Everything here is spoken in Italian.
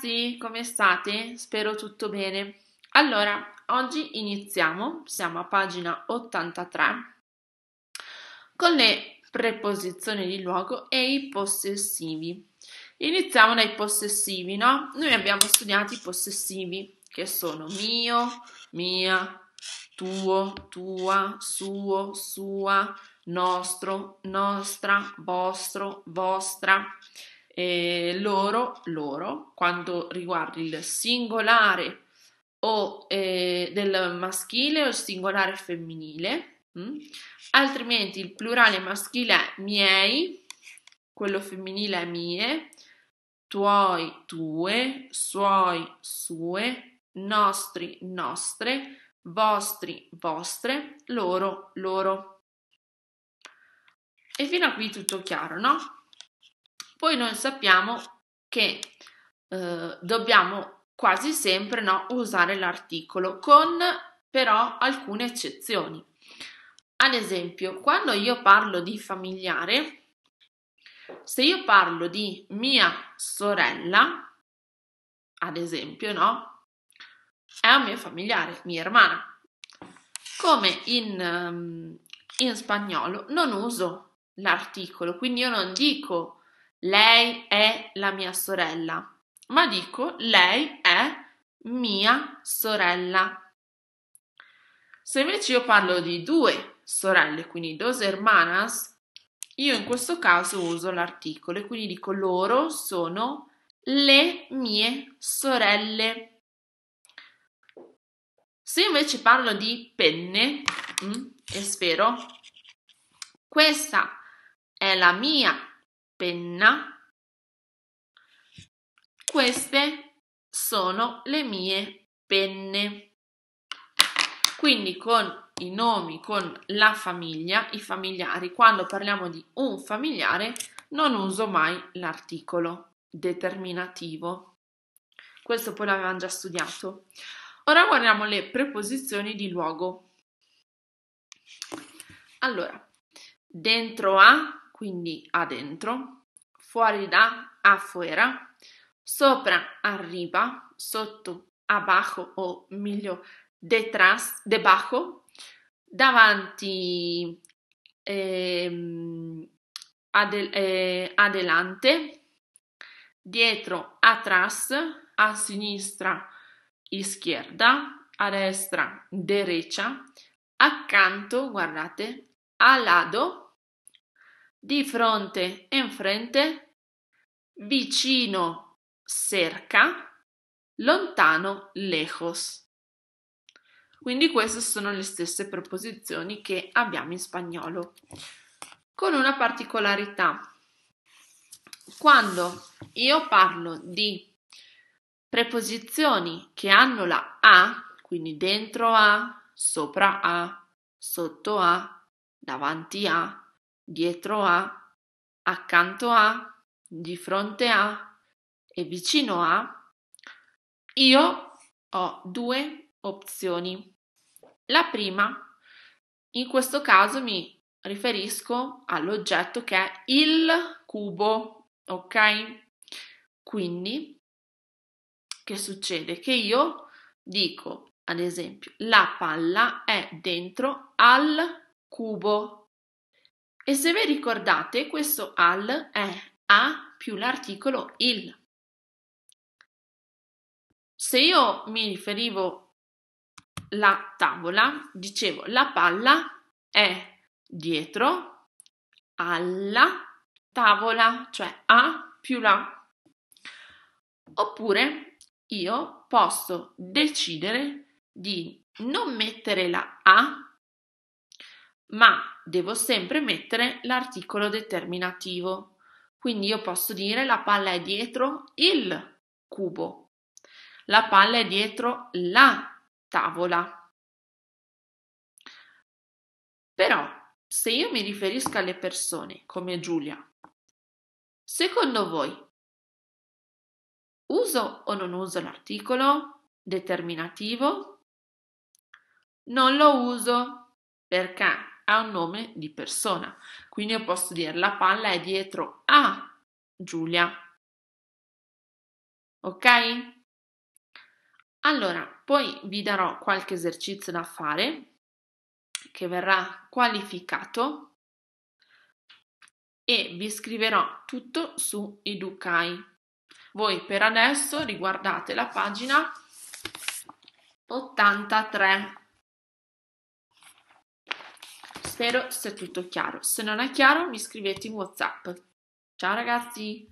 ragazzi, come state? Spero tutto bene. Allora, oggi iniziamo, siamo a pagina 83, con le preposizioni di luogo e i possessivi. Iniziamo dai possessivi, no? Noi abbiamo studiato i possessivi, che sono mio, mia, tuo, tua, suo, sua, nostro, nostra, vostro, vostra eh, loro, loro, quando riguarda il singolare o eh, del maschile o il singolare femminile, mh? Mm, altrimenti il plurale maschile è miei, quello femminile è mie, tuoi, tue, suoi, sue, nostri, nostre, vostri, vostre, loro, loro. E fino a qui tutto chiaro, no? Poi noi sappiamo che eh, dobbiamo quasi sempre no, usare l'articolo con però alcune eccezioni. Ad esempio, quando io parlo di familiare, se io parlo di mia sorella, ad esempio, no? È un mio familiare, mia hermana. Come in, ehm, in spagnolo non uso l'articolo, quindi io non dico lei è la mia sorella. Ma dico lei è mia sorella. Se invece io parlo di due sorelle, quindi dos hermanas, io in questo caso uso l'articolo e quindi dico loro sono le mie sorelle. Se invece parlo di penne mh, mm, e spero, questa è la mia penna. Queste sono le mie penne. Quindi con i nomi, con la famiglia, i familiari, quando parliamo di un familiare non uso mai l'articolo determinativo. Questo poi l'avevamo già studiato. Ora guardiamo le preposizioni di luogo. Allora, dentro a quindi a dentro, fuori da, a afuera, sopra, arriba, sotto, abajo o meglio detrás, debajo, davanti, eh, adel, eh, adelante, dietro, atrás, a sinistra, izquierda, a destra, derecha, accanto, guardate, al lado, di fronte, in frente, vicino, cerca, lontano, lejos. Quindi queste sono le stesse preposizioni che abbiamo in spagnolo. Con una particolarità. Quando io parlo di preposizioni che hanno la A, quindi dentro A, sopra A, sotto A, davanti A, dietro a, accanto a, di fronte a e vicino a, io ho due opzioni. La prima, in questo caso mi riferisco all'oggetto che è il cubo, ok? Quindi, che succede? Che io dico, ad esempio, la palla è dentro al cubo e se vi ricordate, questo al è a più l'articolo il. Se io mi riferivo alla tavola, dicevo la palla è dietro alla tavola, cioè a più la. Oppure io posso decidere di non mettere la a ma devo sempre mettere l'articolo determinativo. Quindi io posso dire la palla è dietro il cubo, la palla è dietro la tavola. Però se io mi riferisco alle persone come Giulia, secondo voi uso o non uso l'articolo determinativo? Non lo uso perché ha un nome di persona. Quindi io posso dire la palla è dietro a Giulia. Ok? Allora, poi vi darò qualche esercizio da fare che verrà qualificato e vi scriverò tutto su Educai. Voi per adesso riguardate la pagina 83. Spero sia tutto chiaro. Se non è chiaro, mi scrivete in WhatsApp. Ciao ragazzi!